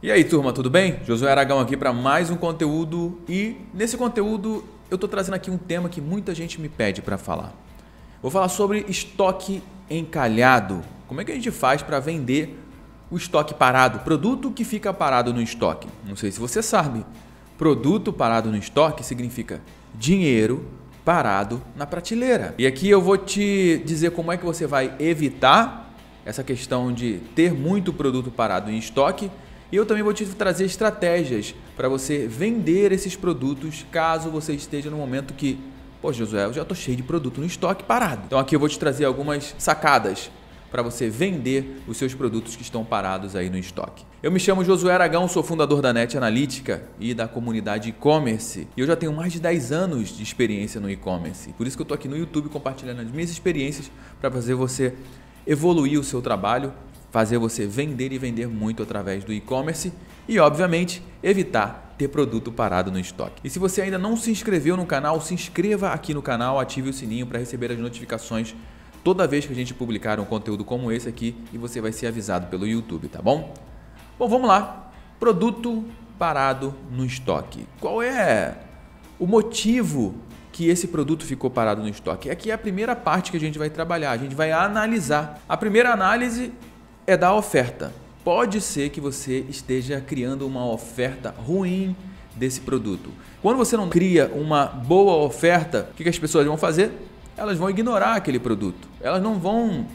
E aí, turma, tudo bem? Josué Aragão aqui para mais um conteúdo e nesse conteúdo eu estou trazendo aqui um tema que muita gente me pede para falar. Vou falar sobre estoque encalhado. Como é que a gente faz para vender o estoque parado, produto que fica parado no estoque? Não sei se você sabe. Produto parado no estoque significa dinheiro parado na prateleira. E aqui eu vou te dizer como é que você vai evitar essa questão de ter muito produto parado em estoque e eu também vou te trazer estratégias para você vender esses produtos caso você esteja no momento que, pô, Josué, eu já estou cheio de produto no estoque parado. Então aqui eu vou te trazer algumas sacadas para você vender os seus produtos que estão parados aí no estoque. Eu me chamo Josué Aragão, sou fundador da NET Analítica e da comunidade e-commerce. E eu já tenho mais de 10 anos de experiência no e-commerce. Por isso que eu estou aqui no YouTube compartilhando as minhas experiências para fazer você evoluir o seu trabalho fazer você vender e vender muito através do e-commerce e, obviamente, evitar ter produto parado no estoque. E se você ainda não se inscreveu no canal, se inscreva aqui no canal, ative o sininho para receber as notificações toda vez que a gente publicar um conteúdo como esse aqui e você vai ser avisado pelo YouTube, tá bom? Bom, vamos lá. Produto parado no estoque. Qual é o motivo que esse produto ficou parado no estoque? Aqui é a primeira parte que a gente vai trabalhar, a gente vai analisar. A primeira análise é da oferta. Pode ser que você esteja criando uma oferta ruim desse produto. Quando você não cria uma boa oferta, o que as pessoas vão fazer? Elas vão ignorar aquele produto. Elas não vão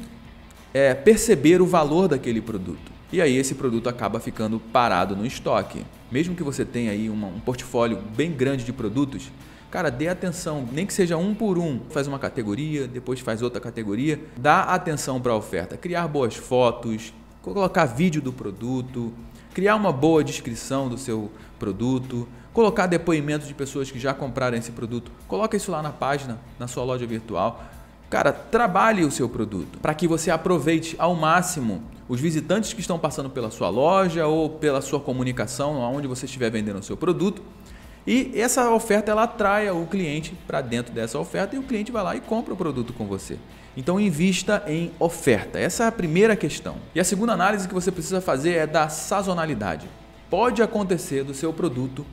é, perceber o valor daquele produto. E aí esse produto acaba ficando parado no estoque. Mesmo que você tenha aí uma, um portfólio bem grande de produtos, Cara, dê atenção, nem que seja um por um. Faz uma categoria, depois faz outra categoria. Dá atenção para a oferta. Criar boas fotos, colocar vídeo do produto, criar uma boa descrição do seu produto, colocar depoimentos de pessoas que já compraram esse produto. Coloca isso lá na página, na sua loja virtual. Cara, trabalhe o seu produto para que você aproveite ao máximo os visitantes que estão passando pela sua loja ou pela sua comunicação, onde você estiver vendendo o seu produto, e essa oferta ela atrai o cliente para dentro dessa oferta e o cliente vai lá e compra o produto com você. Então invista em oferta. Essa é a primeira questão. E a segunda análise que você precisa fazer é da sazonalidade. Pode acontecer do seu produto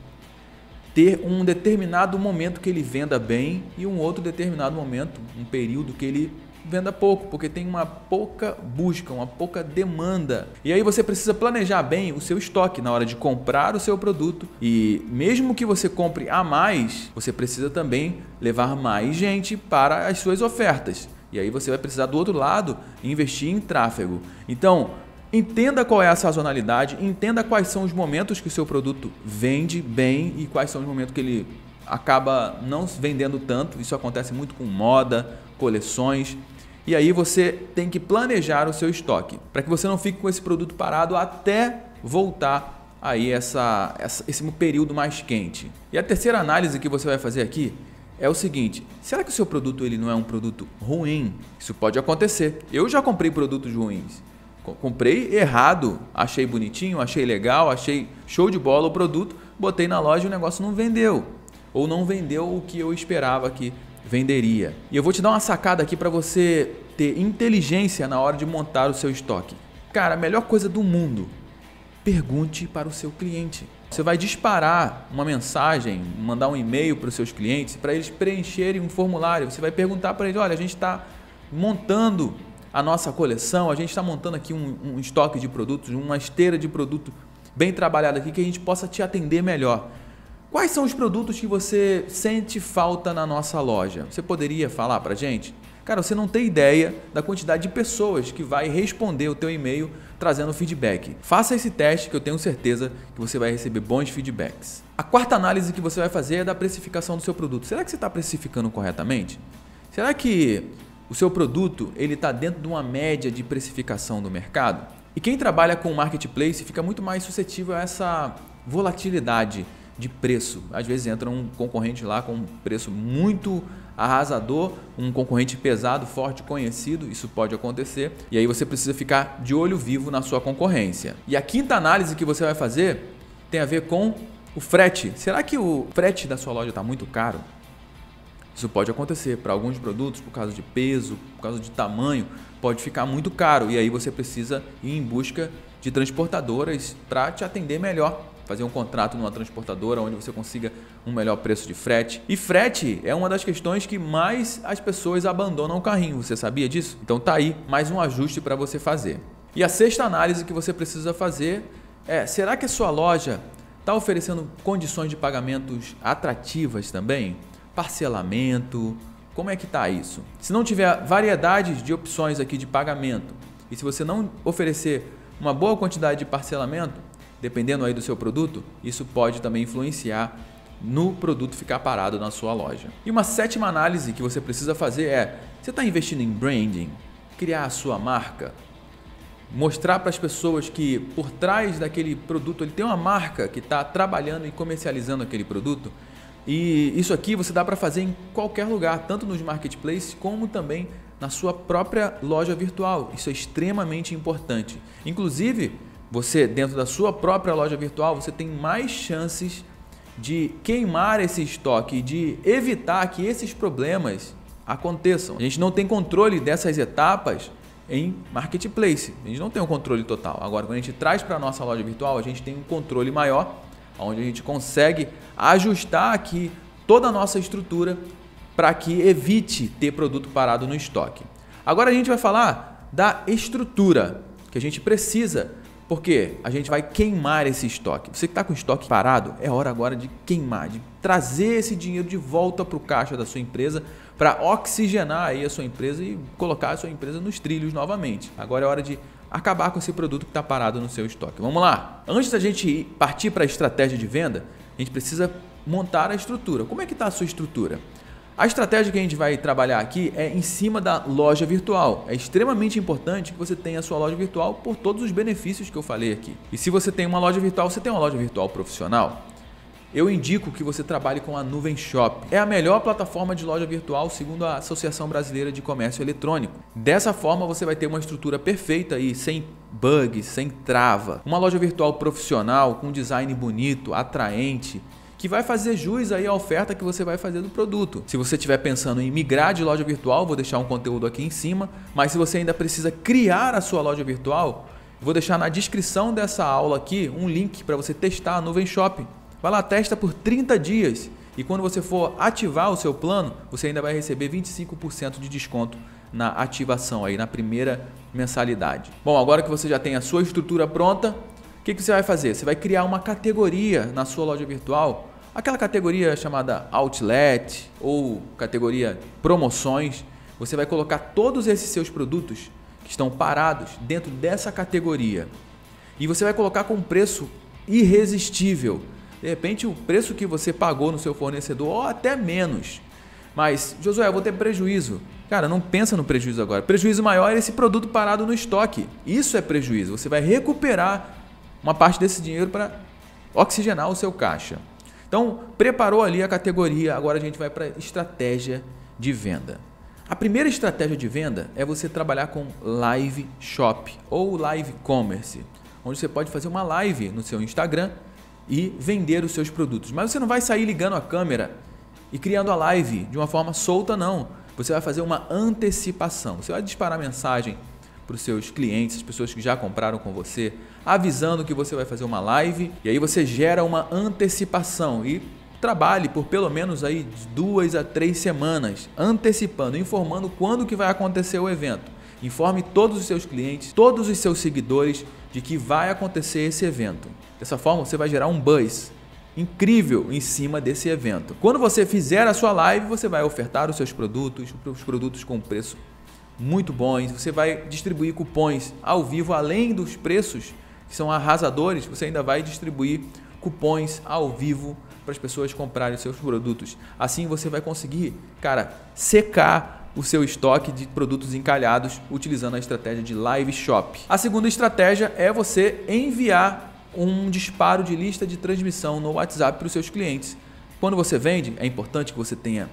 ter um determinado momento que ele venda bem e um outro determinado momento, um período que ele venda pouco, porque tem uma pouca busca, uma pouca demanda. E aí você precisa planejar bem o seu estoque na hora de comprar o seu produto. E mesmo que você compre a mais, você precisa também levar mais gente para as suas ofertas. E aí você vai precisar do outro lado investir em tráfego. Então, Entenda qual é a sazonalidade, entenda quais são os momentos que o seu produto vende bem e quais são os momentos que ele acaba não vendendo tanto. Isso acontece muito com moda, coleções, e aí você tem que planejar o seu estoque para que você não fique com esse produto parado até voltar aí essa, essa, esse período mais quente. E a terceira análise que você vai fazer aqui é o seguinte: será que o seu produto ele não é um produto ruim? Isso pode acontecer. Eu já comprei produtos ruins. Comprei errado, achei bonitinho, achei legal, achei show de bola o produto, botei na loja e o negócio não vendeu. Ou não vendeu o que eu esperava que venderia. E eu vou te dar uma sacada aqui para você ter inteligência na hora de montar o seu estoque. Cara, a melhor coisa do mundo, pergunte para o seu cliente. Você vai disparar uma mensagem, mandar um e-mail para os seus clientes, para eles preencherem um formulário. Você vai perguntar para eles: olha, a gente está montando a nossa coleção, a gente está montando aqui um, um estoque de produtos, uma esteira de produto bem trabalhada aqui que a gente possa te atender melhor. Quais são os produtos que você sente falta na nossa loja? Você poderia falar para gente? Cara, você não tem ideia da quantidade de pessoas que vai responder o teu e-mail trazendo feedback. Faça esse teste que eu tenho certeza que você vai receber bons feedbacks. A quarta análise que você vai fazer é da precificação do seu produto. Será que você está precificando corretamente? Será que o seu produto ele está dentro de uma média de precificação do mercado? E quem trabalha com marketplace fica muito mais suscetível a essa volatilidade de preço. Às vezes entra um concorrente lá com um preço muito arrasador, um concorrente pesado, forte, conhecido, isso pode acontecer, e aí você precisa ficar de olho vivo na sua concorrência. E a quinta análise que você vai fazer tem a ver com o frete. Será que o frete da sua loja está muito caro? Isso pode acontecer para alguns produtos, por causa de peso, por causa de tamanho, pode ficar muito caro e aí você precisa ir em busca de transportadoras para te atender melhor fazer um contrato numa transportadora onde você consiga um melhor preço de frete. E frete é uma das questões que mais as pessoas abandonam o carrinho, você sabia disso? Então tá aí mais um ajuste para você fazer. E a sexta análise que você precisa fazer é: será que a sua loja está oferecendo condições de pagamentos atrativas também? Parcelamento, como é que está isso? Se não tiver variedades de opções aqui de pagamento e se você não oferecer uma boa quantidade de parcelamento, dependendo aí do seu produto, isso pode também influenciar no produto ficar parado na sua loja. E uma sétima análise que você precisa fazer é: você está investindo em branding, criar a sua marca, mostrar para as pessoas que por trás daquele produto ele tem uma marca que está trabalhando e comercializando aquele produto. E isso aqui você dá para fazer em qualquer lugar, tanto nos marketplaces como também na sua própria loja virtual. Isso é extremamente importante. Inclusive, você dentro da sua própria loja virtual, você tem mais chances de queimar esse estoque e de evitar que esses problemas aconteçam. A gente não tem controle dessas etapas em marketplace. A gente não tem o um controle total. Agora, quando a gente traz para a nossa loja virtual, a gente tem um controle maior, onde a gente consegue ajustar aqui toda a nossa estrutura para que evite ter produto parado no estoque. Agora a gente vai falar da estrutura que a gente precisa porque a gente vai queimar esse estoque. Você que está com o estoque parado, é hora agora de queimar, de trazer esse dinheiro de volta para o caixa da sua empresa para oxigenar aí a sua empresa e colocar a sua empresa nos trilhos novamente. Agora é hora de acabar com esse produto que está parado no seu estoque. Vamos lá. Antes da gente partir para a estratégia de venda, a gente precisa montar a estrutura. Como é que está a sua estrutura? A estratégia que a gente vai trabalhar aqui é em cima da loja virtual. É extremamente importante que você tenha a sua loja virtual por todos os benefícios que eu falei aqui. E se você tem uma loja virtual, você tem uma loja virtual profissional? Eu indico que você trabalhe com a Nuvem Shop. É a melhor plataforma de loja virtual segundo a Associação Brasileira de Comércio Eletrônico. Dessa forma você vai ter uma estrutura perfeita e sem bugs, sem trava. Uma loja virtual profissional com design bonito, atraente, que vai fazer jus aí à oferta que você vai fazer do produto. Se você estiver pensando em migrar de loja virtual, vou deixar um conteúdo aqui em cima, mas se você ainda precisa criar a sua loja virtual, vou deixar na descrição dessa aula aqui um link para você testar a Nuvem Shop. Vai lá, testa por 30 dias e quando você for ativar o seu plano, você ainda vai receber 25% de desconto na ativação aí na primeira mensalidade. Bom, agora que você já tem a sua estrutura pronta, o que, que você vai fazer? Você vai criar uma categoria na sua loja virtual Aquela categoria chamada outlet ou categoria promoções, você vai colocar todos esses seus produtos que estão parados dentro dessa categoria. E você vai colocar com um preço irresistível. De repente, o preço que você pagou no seu fornecedor, ou até menos. Mas, Josué, eu vou ter prejuízo. Cara, não pensa no prejuízo agora. Prejuízo maior é esse produto parado no estoque. Isso é prejuízo. Você vai recuperar uma parte desse dinheiro para oxigenar o seu caixa. Então, preparou ali a categoria, agora a gente vai para estratégia de venda. A primeira estratégia de venda é você trabalhar com live shop ou live commerce, onde você pode fazer uma live no seu Instagram e vender os seus produtos. Mas você não vai sair ligando a câmera e criando a live de uma forma solta, não. Você vai fazer uma antecipação. Você vai disparar mensagem para os seus clientes, as pessoas que já compraram com você, avisando que você vai fazer uma live e aí você gera uma antecipação e trabalhe por pelo menos aí duas a três semanas, antecipando, informando quando que vai acontecer o evento. Informe todos os seus clientes, todos os seus seguidores de que vai acontecer esse evento. Dessa forma, você vai gerar um buzz incrível em cima desse evento. Quando você fizer a sua live, você vai ofertar os seus produtos, os produtos com preço muito bons. Você vai distribuir cupons ao vivo, além dos preços que são arrasadores, você ainda vai distribuir cupons ao vivo para as pessoas comprarem os seus produtos. Assim você vai conseguir, cara, secar o seu estoque de produtos encalhados utilizando a estratégia de live shop. A segunda estratégia é você enviar um disparo de lista de transmissão no WhatsApp para os seus clientes. Quando você vende, é importante que você tenha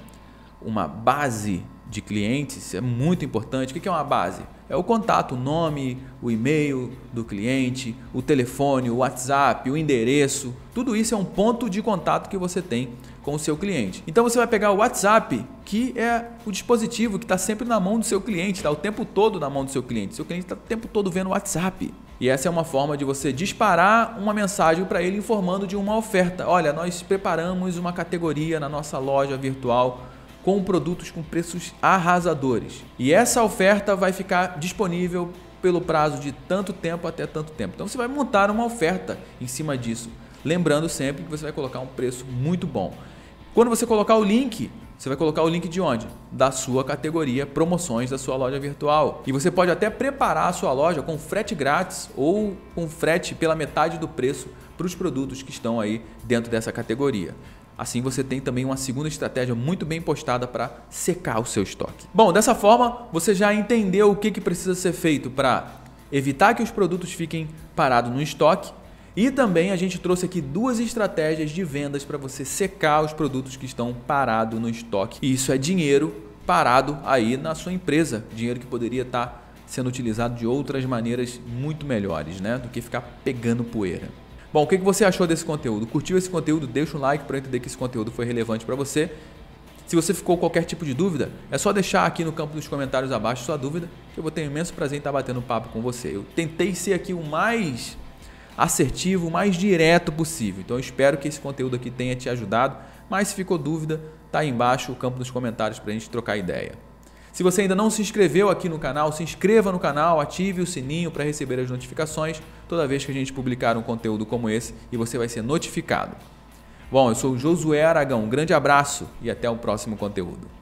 uma base de clientes é muito importante. O que é uma base? É o contato, o nome, o e-mail do cliente, o telefone, o WhatsApp, o endereço. Tudo isso é um ponto de contato que você tem com o seu cliente. Então você vai pegar o WhatsApp, que é o dispositivo que está sempre na mão do seu cliente, está o tempo todo na mão do seu cliente. Seu cliente está o tempo todo vendo o WhatsApp. E essa é uma forma de você disparar uma mensagem para ele informando de uma oferta. Olha, nós preparamos uma categoria na nossa loja virtual com produtos com preços arrasadores. E essa oferta vai ficar disponível pelo prazo de tanto tempo até tanto tempo. Então você vai montar uma oferta em cima disso. Lembrando sempre que você vai colocar um preço muito bom. Quando você colocar o link, você vai colocar o link de onde? Da sua categoria promoções da sua loja virtual. E você pode até preparar a sua loja com frete grátis ou com frete pela metade do preço para os produtos que estão aí dentro dessa categoria. Assim você tem também uma segunda estratégia muito bem postada para secar o seu estoque. Bom, dessa forma você já entendeu o que, que precisa ser feito para evitar que os produtos fiquem parados no estoque e também a gente trouxe aqui duas estratégias de vendas para você secar os produtos que estão parados no estoque. E isso é dinheiro parado aí na sua empresa, dinheiro que poderia estar tá sendo utilizado de outras maneiras muito melhores, né, do que ficar pegando poeira. Bom, o que você achou desse conteúdo? Curtiu esse conteúdo? Deixa um like para eu entender que esse conteúdo foi relevante para você. Se você ficou com qualquer tipo de dúvida, é só deixar aqui no campo dos comentários abaixo sua dúvida, que eu vou ter um imenso prazer em estar tá batendo papo com você. Eu tentei ser aqui o mais assertivo, o mais direto possível. Então eu espero que esse conteúdo aqui tenha te ajudado, mas se ficou dúvida, tá aí embaixo o campo dos comentários para a gente trocar ideia. Se você ainda não se inscreveu aqui no canal, se inscreva no canal, ative o sininho para receber as notificações toda vez que a gente publicar um conteúdo como esse e você vai ser notificado. Bom, eu sou Josué Aragão, um grande abraço e até o próximo conteúdo.